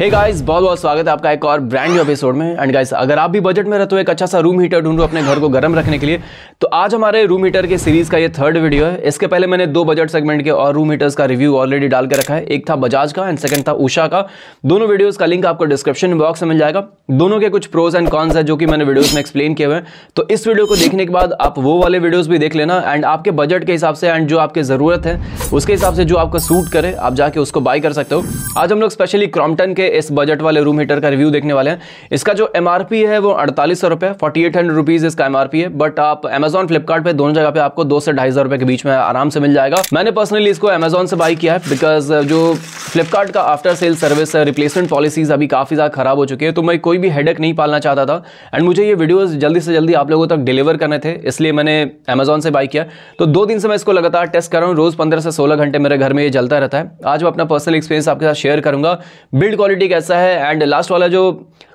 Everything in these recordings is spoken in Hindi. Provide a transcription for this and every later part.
हे hey गाइस बहुत बहुत स्वागत है आपका एक और ब्रांड न्यू एपिसोड में एंड गाइस अगर आप भी बजट में रहते हो एक अच्छा सा रूम हीटर ढूंढो अपने घर को गर्म रखने के लिए तो आज हमारे रूम हीटर के सीरीज़ का ये थर्ड वीडियो है इसके पहले मैंने दो बजट सेगमेंट के और रूम हीटर्स का रिव्यू ऑलरेडी डाल के रखा है एक था बजाज का एंड सेकंड था उषा का दोनों वीडियोज़ का लिंक आपको डिस्क्रिप्शन बॉक्स में मिल जाएगा दोनों के कुछ प्रोज एंड कॉन्स है जो कि मैंने वीडियोज़ में एक्सप्लेन किए हुए हैं तो इस वीडियो को देखने के बाद आप वो वाले वीडियोज़ भी देख लेना एंड आपके बजट के हिसाब से एंड जो आपकी ज़रूरत है उसके हिसाब से जो आपका सूट करे आप जाके उसको बाय कर सकते हो आज हम लोग स्पेशली क्रॉम्पटन के इस बजट वाले रूम हीटर का रिव्यू देखने वाले हैं इसका जो एम है वो अड़तालीस सौ रुपये फोर्टी एट हंड्रेड रुपीज़ इसका एम है बट आप अमेजोन फ्लिपकार्ट पे दोनों जगह पे आपको दो से ढाई हज़ार रुपये के बीच में आराम से मिल जाएगा मैंने पर्सनली इसको अमेजोन से बाई किया है बिकॉज uh, जो फ्लिपकार्ट का after sale service replacement policies अभी काफ़ी ज़्यादा खराब हो चुकी है तो मैं कोई भी हेडक नहीं पालना चाहता था एंड मुझे ये वीडियोज़ जल्दी से जल्दी आप लोगों तक डिलीवर करने थे इसलिए मैंने अमेजोन से बाई किया तो दो दिन से मैं इसको लगातार टेस्ट कर रहा हूँ रोज़ पंद्रह से सोलह घंटे मेरे घर में ये जलता रहता है आज मैं अपना पर्सनल एक्सपीरियंस आपके साथ शेयर करूंगा बिल्ड क्वालिटी क्वालिटी कैसा है एंड लास्ट वाला जो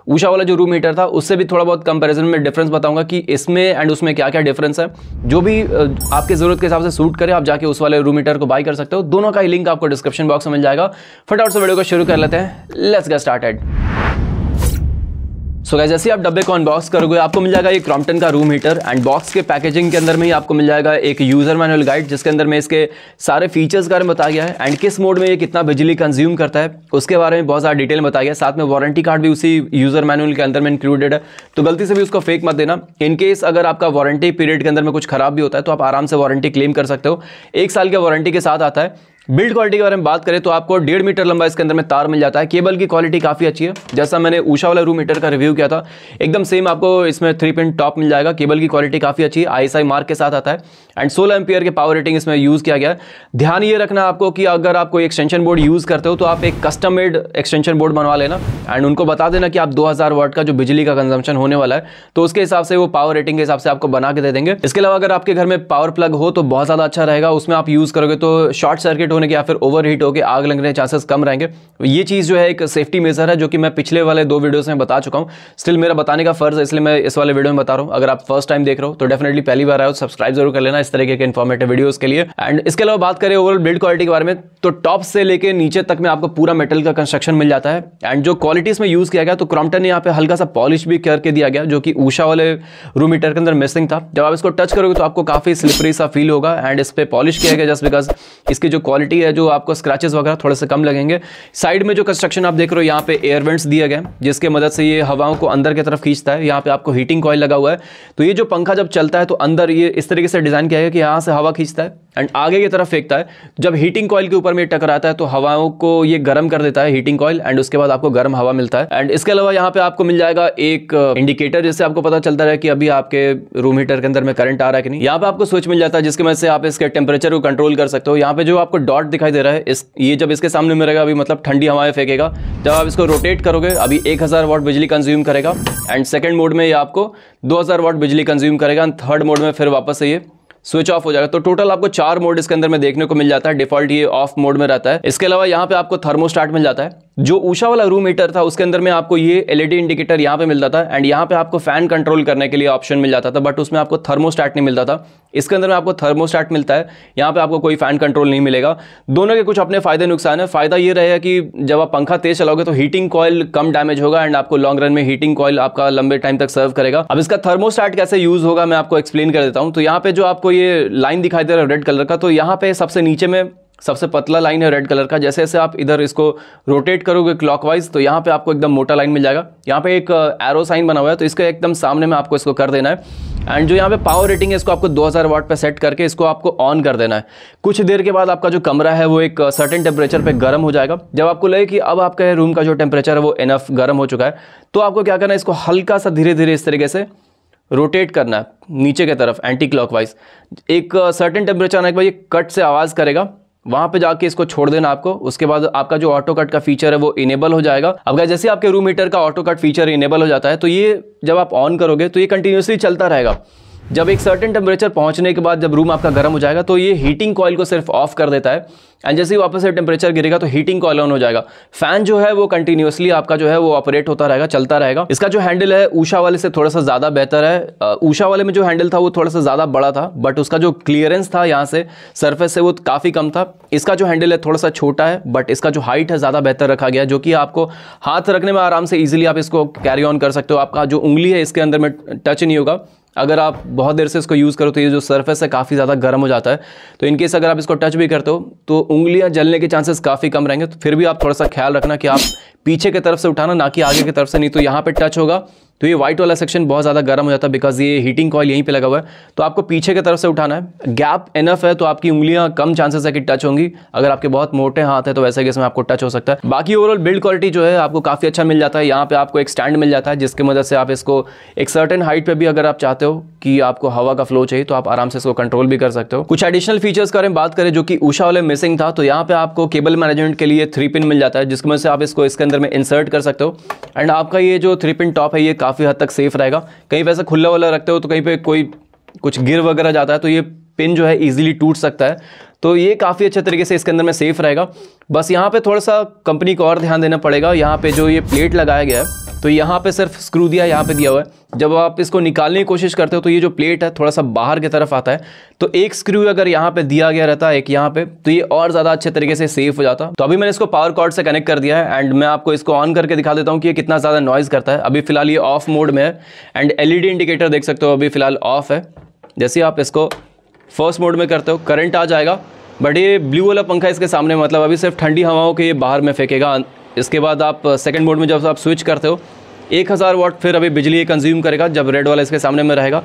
ऊषा वाला जो रूम हीटर था उससे भी थोड़ा बहुत कंपैरिजन में डिफरेंस बताऊंगा कि इसमें एंड उसमें क्या क्या डिफरेंस है जो भी आपके ज़रूरत के हिसाब से सूट करे आप जाके उस वाले रूम हीटर को बाई कर सकते हो दोनों का ही लिंक आपको डिस्क्रिप्शन बॉक्स में मिल जाएगा फटाफट से वीडियो को शुरू कर लेते हैं let's get started so so जैसे आप डब्बे को अनबॉक्स करोगे आपको मिल जाएगा ये क्रॉम्पटन का रूम हीटर एंड बॉक्स के पैकेजिंग के अंदर में ही आपको मिल जाएगा एक यूज़र मैनुअल गाइड जिसके अंदर में इसके सारे फीचर्स के बारे में बताया गया है एंड किस मोड में ये कितना बिजली कंज्यूम करता है उसके बारे में बहुत सारा डिटेल बताया गया साथ में वारंटी कार्ड भी उसी यूज़र मैनुअल के अंदर में इंक्लूडेड है तो गलती से भी उसको फेक मत देना इनकेस अगर आपका वारंटी पीरियड के अंदर में कुछ खराब भी होता है तो आप आराम से वारंटी क्लेम कर सकते हो एक साल के वारंटी के साथ आता है बिल्ड क्वालिटी के बारे में बात करें तो आपको डेढ़ मीटर लंबा इसके अंदर में तार मिल जाता है केबल की क्वालिटी काफ़ी अच्छी है जैसा मैंने ऊषा वाला रूम मीटर का रिव्यू किया था एकदम सेम आपको इसमें थ्री पिन टॉप मिल जाएगा केबल की क्वालिटी काफ़ी अच्छी है आई मार्क के साथ आता है एंड सोलह एम्पियर के पावर रेटिंग इसमें यूज़ किया गया ध्यान ये रखना आपको कि अगर आप कोई एक्सटेंशन बोर्ड यूज़ करते हो तो आप एक कस्टम मेड एक्सटेंशन बोर्ड बनवा लेना एंड उनको बता देना कि आप 2000 वर्ट का जो बिजली का कंजम्पन होने वाला है तो उसके हिसाब से वो पावर रेटिंग के हिसाब से आपको बना के दे देंगे इसके अलावा अगर आपके घर में पावर प्लग हो तो बहुत ज़्यादा अच्छा रहेगा उसमें आप यूज़ करोगे तो शॉर्ट सर्किट होने के या फिर ओवर हीट होकर आग लगने चांसेस कम रहेंगे ये चीज़ जो है एक सेफ्टी मेजर है जो कि मैं पिछले वाले दो वीडियोज में बता चुका हूँ स्टिल मेरा बताने का फर्ज है इसलिए मैं इस वाले वीडियो में बता रहा हूँ अगर आप फर्स्ट टाइम देख रहे हो तो डेफिनेटली पहली बार आए हो सब्सक्राइब तो जरूर कर लेना इस तरीके के इन्फॉर्मेटिव वीडियोस के लिए एंड इसके अलावा बात करें ओवरऑल बिल्ड क्वालिटी के बारे में तो टॉप से लेके नीचे तक में आपको पूरा मेटल का कंस्ट्रक्शन मिल जाता है एंड जो क्वालिटी में यूज़ किया गया तो क्रॉम्पटन यहाँ पे हल्का सा पॉलिश भी करके दिया गया जो कि ऊषा वाले रूम मीटर के अंदर मिसिंग था जब आप इसको टच करोगे तो आपको काफ़ी स्लिपरी सा फील होगा एंड इस पर पॉलिश किया गया जस्ट बिकॉज इसकी जो क्वालिटी है जो आपको स्क्रैचेस वगैरह थोड़े से कम लगेंगे साइड में जो कंस्ट्रक्शन आप देख रहे हो यहाँ पे एयरवेंट्स दिए गए जिसके मदद से ये हवाओं को अंदर की तरफ खींचता है यहाँ पे आपको हीटिंग कॉइल लगा हुआ है तो ये जो पंखा जब चलता है तो अंदर ये इस तरीके से डिज़ाइन क्या है कि यहाँ से हवा खींचता है एंड आगे की तरफ फेंकता है जब हीटिंग कॉयल के ऊपर में टकराता है तो हवाओं को ये गर्म कर देता है हीटिंग कॉयल एंड उसके बाद आपको गर्म हवा मिलता है एंड इसके अलावा यहाँ पे आपको मिल जाएगा एक इंडिकेटर uh, जिससे आपको पता चलता है कि अभी आपके रूम हीटर के अंदर में करंट आ रहा है कि नहीं यहाँ पे आपको स्विच मिल जाता है जिसके वजह से आप इसके टेम्परेचर को कंट्रोल कर सकते हो यहाँ पे जो आपको डॉट दिखाई दे रहा है इस ये जब इसके सामने में रहेगा अभी मतलब ठंडी हवाएं फेंकेगा जब आप इसको रोटेट करोगे अभी एक वाट बिजली कंज्यूम करेगा एंड सेकेंड मोड में ये आपको दो वाट बिजली कंज्यूम करेगा एंड थर्ड मोड में फिर वापस से ये स्विच ऑफ हो जाएगा तो टोटल आपको चार मोड इसके अंदर में देखने को मिल जाता है डिफॉल्ट ये ऑफ मोड में रहता है इसके अलावा यहाँ पे आपको थर्मोस्टार्ट मिल जाता है जो ऊषा वाला रूम हीटर था उसके अंदर में आपको ये एलईडी इंडिकेटर e यहाँ पे मिलता था एंड यहाँ पे आपको फैन कंट्रोल करने के लिए ऑप्शन मिल जाता था बट उसमें आपको थर्मोस्टैट नहीं मिलता था इसके अंदर में आपको थर्मोस्टैट मिलता है यहाँ पे आपको कोई फैन कंट्रोल नहीं मिलेगा दोनों के कुछ अपने फायदे नुकसान है फायदा ये रहेगा कि जब आप पंखा तेज चलाओगे तो हीटिंग कॉयल कम डैमेज होगा एंड आपको लॉन्ग रन में हीटिंग कॉयल आपका लंबे टाइम तक सर्व करेगा अब इसका थर्मोस्टैट कैसे यूज होगा मैं आपको एक्सप्लेन कर देता हूँ तो यहाँ पे जो आपको ये लाइन दिखाई दे रहा है रेड कलर का तो यहाँ पे सबसे नीचे में सबसे पतला लाइन है रेड कलर का जैसे जैसे आप इधर इसको रोटेट करोगे क्लॉकवाइज तो यहाँ पे आपको एकदम मोटा लाइन मिल जाएगा यहाँ पे एक एरो uh, साइन बना हुआ है तो इसके एकदम सामने में आपको इसको कर देना है एंड जो यहाँ पे पावर रेटिंग है इसको आपको 2000 वाट पर सेट करके इसको आपको ऑन कर देना है कुछ देर के बाद आपका जो कमरा है वो एक सर्टेन uh, टेम्परेचर पे गर्म हो जाएगा जब आपको लगे कि अब आपका रूम का जो टेम्परेचर है वो इनफ गर्म हो चुका है तो आपको क्या करना है इसको हल्का सा धीरे धीरे इस तरीके से रोटेट करना है नीचे की तरफ एंटी क्लॉक एक सर्टेन uh, टेम्परेचर आने के बाद ये कट से आवाज़ करेगा वहां पे जाके इसको छोड़ देना आपको उसके बाद आपका जो ऑटो कट का फीचर है वो इनेबल हो जाएगा अब जैसे आपके रूम मीटर का ऑटो कट फीचर इनेबल हो जाता है तो ये जब आप ऑन करोगे तो ये कंटिन्यूसली चलता रहेगा जब एक सर्टेन टेम्परेचर पहुंचने के बाद जब रूम आपका गर्म हो जाएगा तो ये हीटिंग कॉयल को सिर्फ ऑफ कर देता है एंड जैसे ही वापस से टेम्परेचर गिरेगा तो हीटिंग कॉयल ऑन हो जाएगा फैन जो है वो कंटिन्यूसली आपका जो है वो ऑपरेट होता रहेगा चलता रहेगा इसका जो हैंडल है ऊषा वाले से थोड़ा सा ज़्यादा बेहतर है ऊषा वाले में जो हैंडल था वो थोड़ा सा ज़्यादा बड़ा था बट उसका जो क्लियरेंस था यहाँ से सर्फेस से वो काफ़ी कम था इसका जो हैंडल है थोड़ा सा छोटा है बट इसका जो हाइट है ज़्यादा बेहतर रखा गया जो कि आपको हाथ रखने में आराम से ईजिली आप इसको कैरी ऑन कर सकते हो आपका जो उंगली है इसके अंदर में टच नहीं होगा अगर आप बहुत देर से इसको यूज़ करो तो ये जो सरफेस है काफ़ी ज़्यादा गर्म हो जाता है तो इनकेस अगर आप इसको टच भी करते हो तो उंगलियाँ जलने के चांसेस काफ़ी कम रहेंगे तो फिर भी आप थोड़ा सा ख्याल रखना कि आप पीछे की तरफ से उठाना ना कि आगे की तरफ से नहीं तो यहाँ पे टच होगा तो ये व्हाइट वाला सेक्शन बहुत ज़्यादा गर्म हो जाता है बिकॉज ये हीटिंग कॉल यहीं पे लगा हुआ है तो आपको पीछे की तरफ से उठाना है गैप इनफ है तो आपकी उंगलियां कम चांसेस है कि टच होंगी अगर आपके बहुत मोटे हाथ है तो वैसे कि इसमें आपको टच हो सकता है बाकी ओवरऑल बिल्ड क्वालिटी जो है आपको काफ़ी अच्छा मिल जाता है यहाँ पर आपको एक स्टैंड मिल जाता है जिसकी मदद से आप इसको एक सर्टन हाइट पर भी अगर आप चाहते हो कि आपको हवा का फ्लो चाहिए तो आप आराम से इसको कंट्रोल भी कर सकते हो कुछ एडिशनल फीचर्स के बारे में बात करें जो कि ऊषा वाले मिसिंग था तो यहाँ पे आपको केबल मैनेजमेंट के लिए थ्री पिन मिल जाता है जिसकी मदद से आप इसको इसके अंदर में इंसर्ट कर सकते हो एंड आपका ये जो थ्री पिन टॉप है ये काफ़ी हद तक सेफ रहेगा कहीं वैसे खुला वाला रखते हो तो कहीं पे कोई कुछ गिर वगैरह जाता है तो ये पिन जो है ईजिली टूट सकता है तो ये काफ़ी अच्छे तरीके से इसके अंदर में सेफ रहेगा बस यहाँ पर थोड़ा सा कंपनी को और ध्यान देना पड़ेगा यहाँ पर जो ये प्लेट लगाया गया है तो यहाँ पे सिर्फ स्क्रू दिया यहाँ पे दिया हुआ है जब आप इसको निकालने की कोशिश करते हो तो ये जो प्लेट है थोड़ा सा बाहर की तरफ आता है तो एक स्क्रू अगर यहाँ पे दिया गया रहता है एक यहाँ पे तो ये और ज़्यादा अच्छे तरीके से सेफ हो जाता तो अभी मैंने इसको पावर कॉर्ड से कनेक्ट कर दिया है एंड मैं आपको इसको ऑन करके दिखा देता हूँ कि ये कितना ज़्यादा नॉइज़ करता है अभी फिलहाल ये ऑफ मोड में है एंड एल इंडिकेटर देख सकते हो अभी फिलहाल ऑफ है जैसे आप इसको फर्स्ट मोड में करते हो करंट आ जाएगा बट ये ब्लू वाला पंखा इसके सामने मतलब अभी सिर्फ ठंडी हवाओं के ये बाहर में फेंकेगा इसके बाद आप सेकेंड uh, मोड में जब आप स्विच करते हो एक हज़ार वाट फिर अभी बिजली ये कंज्यूम करेगा जब रेड वाला इसके सामने में रहेगा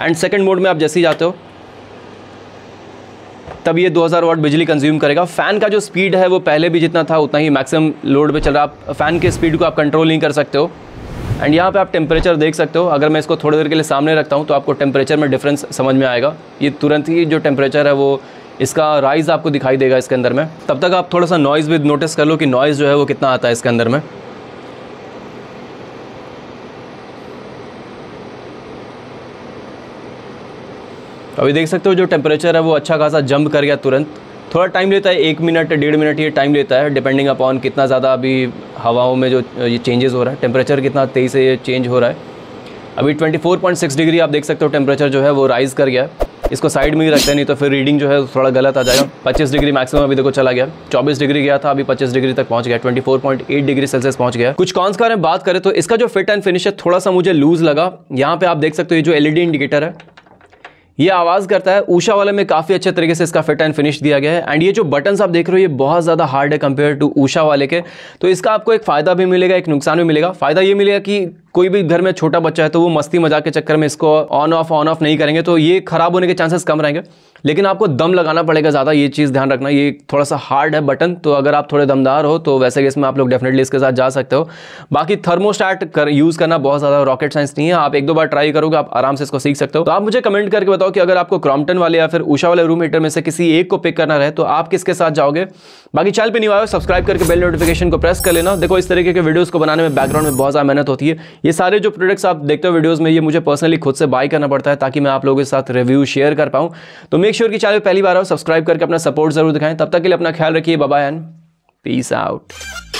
एंड सेकेंड मोड में आप जैसे ही जाते हो तब ये 2000 वाट बिजली कंज्यूम करेगा फ़ैन का जो स्पीड है वो पहले भी जितना था उतना ही मैक्सिमम लोड पे चल रहा है आप फ़ैन के स्पीड को आप कंट्रोल नहीं कर सकते हो एंड यहाँ पे आप टेम्परेचर देख सकते हो अगर मैं इसको थोड़ी देर के लिए सामने रखता हूँ तो आपको टेम्परेचर में डिफरेंस समझ में आएगा ये तुरंत ही जो टेम्परेचर है वो इसका राइज़ आपको दिखाई देगा इसके अंदर में तब तक आप थोड़ा सा नॉइज़ भी नोटिस कर लो कि नॉइज़ जो है वो कितना आता है इसके अंदर में अभी देख सकते हो जो टेम्परेचर है वो अच्छा खासा जंप कर गया तुरंत थोड़ा टाइम लेता है एक मिनट डेढ़ मिनट ये टाइम लेता है डिपेंडिंग अपॉन कितना ज़्यादा अभी हवाओं में जो ये चेंजेस हो रहा है टेम्परेचर कितना तेज़ी से ये चेंज हो रहा है अभी 24.6 डिग्री आप देख सकते हो टेम्परेचर जो है वो राइज़ कर गया है इसको साइड में ही रखते हैं नहीं तो फिर रीडिंग जो है थोड़ा गलत आ जाएगा पच्चीस डिग्री मैक्सिमम अभी देखो चला गया चौबीस डिग्री गया था अभी पच्चीस डिग्री तक पहुंच गया ट्वेंटी डिग्री सेल्सियस पहुंच गया कुछ कॉन्स का बात करें तो इसका जो फिट एंड फिनिश है थोड़ा सा मुझे लूज लगा यहाँ पे आप देख सकते हो ये जो एलईडी इंडिकेटर e है ये आवाज़ करता है ऊषा वाले में काफ़ी अच्छे तरीके से इसका फिट एंड फिनिश दिया गया है एंड ये जो बटन्स आप देख रहे हो ये बहुत ज़्यादा हार्ड है कंपेयर टू ऊषा वाले के तो इसका आपको एक फ़ायदा भी मिलेगा एक नुकसान भी मिलेगा फ़ायदा ये मिलेगा कि कोई भी घर में छोटा बच्चा है तो वो मस्ती मजाक के चक्कर में इसको ऑन ऑफ ऑन ऑफ नहीं करेंगे तो ये खराब होने के चांसेस कम रहेंगे लेकिन आपको दम लगाना पड़ेगा ज़्यादा ये चीज़ ध्यान रखना ये थोड़ा सा हार्ड है बटन तो अगर आप थोड़े दमदार हो तो वैसे इसमें में आप लोग डेफिनेटली इसके साथ जा सकते हो बाकी थर्मोस्टार्ट कर यूज़ करना बहुत ज़्यादा रॉकेट साइंस नहीं है आप एक दो बार ट्राई करोगे आप आराम से इसको सीख सकते हो तो आप मुझे कमेंट करके बताओ कि अगर आपको क्रॉम्पटन वाले या फिर ऊषा वाले रूम हीटर में से किसी एक को पिक करना रहे तो आप किसके साथ जाओगे बाकी चैनल पर नहीं आए सब्सक्राइब करके बेल नोटिफिकेशन को प्रेस कर लेना देखो इस तरीके के वीडियोज़ को बनाने में बैकग्राउंड में बहुत ज़्यादा मेहनत होती है ये सारे जो प्रोडक्ट्स आप देखते हो वीडियोस में ये मुझे पर्सनली खुद से बाय करना पड़ता है ताकि मैं आप लोगों के साथ रिव्यू शेयर कर पाऊं तो मेक श्योर sure कि चैनल पहली बार आओ सब्सक्राइब करके अपना सपोर्ट जरूर दिखाएं तब तक के लिए अपना ख्याल रखिए बाबा एन पीस आउट